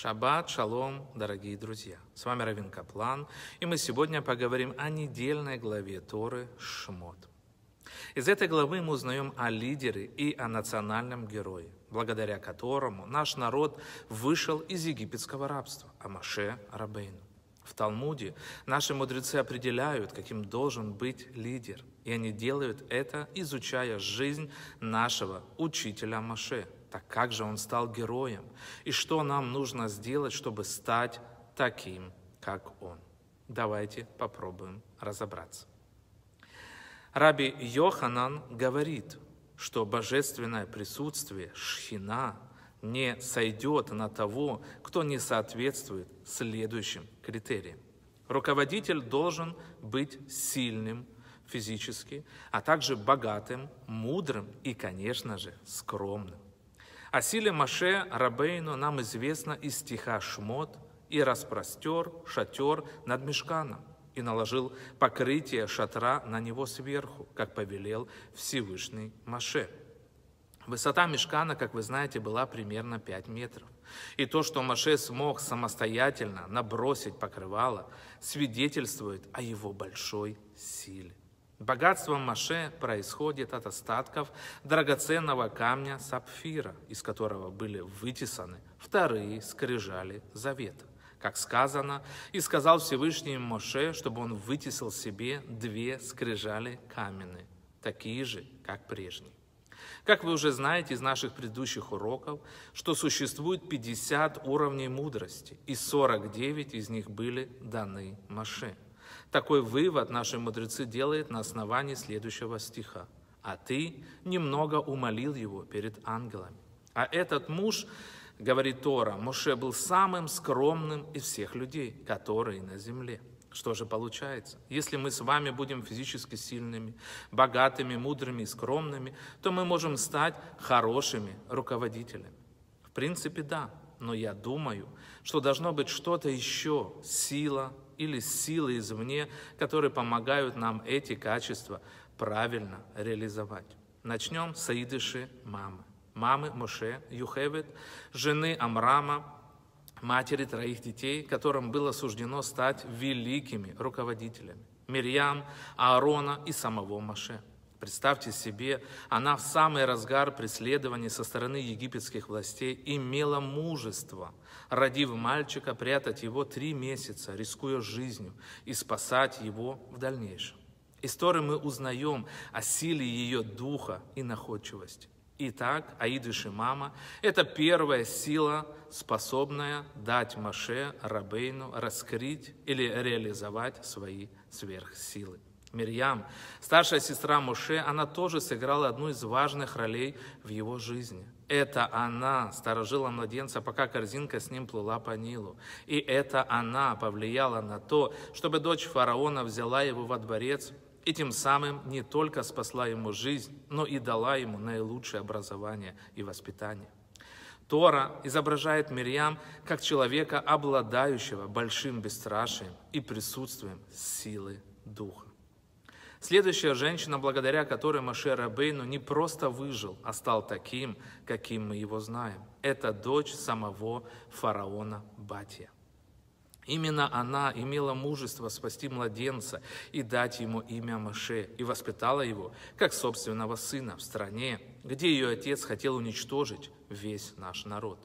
Шаббат, шалом, дорогие друзья! С вами Равин Каплан, и мы сегодня поговорим о недельной главе Торы «Шмот». Из этой главы мы узнаем о лидере и о национальном герое, благодаря которому наш народ вышел из египетского рабства, о Маше Рабейну. В Талмуде наши мудрецы определяют, каким должен быть лидер, и они делают это, изучая жизнь нашего учителя Маше. Так как же он стал героем? И что нам нужно сделать, чтобы стать таким, как он? Давайте попробуем разобраться. Раби Йоханан говорит, что божественное присутствие Шхина не сойдет на того, кто не соответствует следующим критериям. Руководитель должен быть сильным физически, а также богатым, мудрым и, конечно же, скромным. О силе Маше Рабейну нам известно из стиха «Шмот» и распростер шатер над мешканом и наложил покрытие шатра на него сверху, как повелел Всевышний Маше. Высота мешкана, как вы знаете, была примерно 5 метров. И то, что Маше смог самостоятельно набросить покрывало, свидетельствует о его большой силе. Богатство Маше происходит от остатков драгоценного камня сапфира, из которого были вытесаны вторые скрижали завета. Как сказано, и сказал Всевышний Моше, чтобы он вытесил себе две скрижали каменные, такие же, как прежние. Как вы уже знаете из наших предыдущих уроков, что существует 50 уровней мудрости, и 49 из них были даны Маше. Такой вывод наши мудрецы делают на основании следующего стиха. «А ты немного умолил его перед ангелами». А этот муж, говорит Тора, Моше был самым скромным из всех людей, которые на земле – что же получается? Если мы с вами будем физически сильными, богатыми, мудрыми и скромными, то мы можем стать хорошими руководителями. В принципе, да, но я думаю, что должно быть что-то еще, сила или силы извне, которые помогают нам эти качества правильно реализовать. Начнем с Аидыши мамы. Мамы Моше Юхевит, жены Амрама, матери троих детей, которым было суждено стать великими руководителями – Мирьям, Аарона и самого Маше. Представьте себе, она в самый разгар преследований со стороны египетских властей имела мужество, родив мальчика, прятать его три месяца, рискуя жизнью, и спасать его в дальнейшем. Из мы узнаем о силе ее духа и находчивости. Итак, Аидыш и Мама – это первая сила, способная дать Маше Рабейну раскрыть или реализовать свои сверхсилы. Мирьям, старшая сестра Моше, она тоже сыграла одну из важных ролей в его жизни. Это она сторожила младенца, пока корзинка с ним плыла по Нилу. И это она повлияла на то, чтобы дочь фараона взяла его во дворец и тем самым не только спасла ему жизнь, но и дала ему наилучшее образование и воспитание. Тора изображает Мирьям как человека, обладающего большим бесстрашием и присутствием силы духа. Следующая женщина, благодаря которой Маше Рабейну не просто выжил, а стал таким, каким мы его знаем. Это дочь самого фараона Батия. Именно она имела мужество спасти младенца и дать ему имя Маше, и воспитала его, как собственного сына, в стране, где ее отец хотел уничтожить весь наш народ.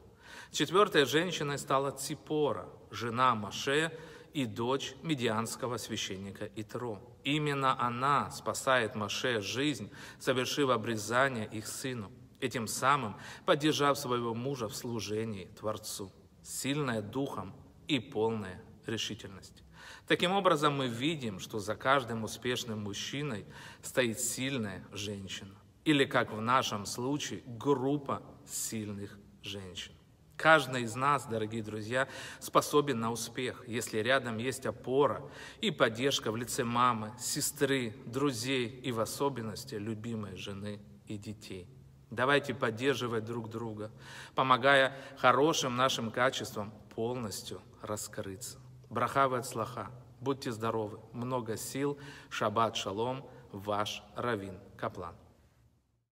Четвертой женщиной стала Ципора, жена Маше и дочь медианского священника Итро. Именно она спасает Маше жизнь, совершив обрезание их сыну, и тем самым поддержав своего мужа в служении Творцу. Сильная духом, и полная решительность. Таким образом, мы видим, что за каждым успешным мужчиной стоит сильная женщина. Или, как в нашем случае, группа сильных женщин. Каждый из нас, дорогие друзья, способен на успех, если рядом есть опора и поддержка в лице мамы, сестры, друзей и в особенности любимой жены и детей. Давайте поддерживать друг друга, помогая хорошим нашим качествам полностью раскрыться. Брахавы от слаха. Будьте здоровы. Много сил. Шаббат шалом. Ваш Равин Каплан.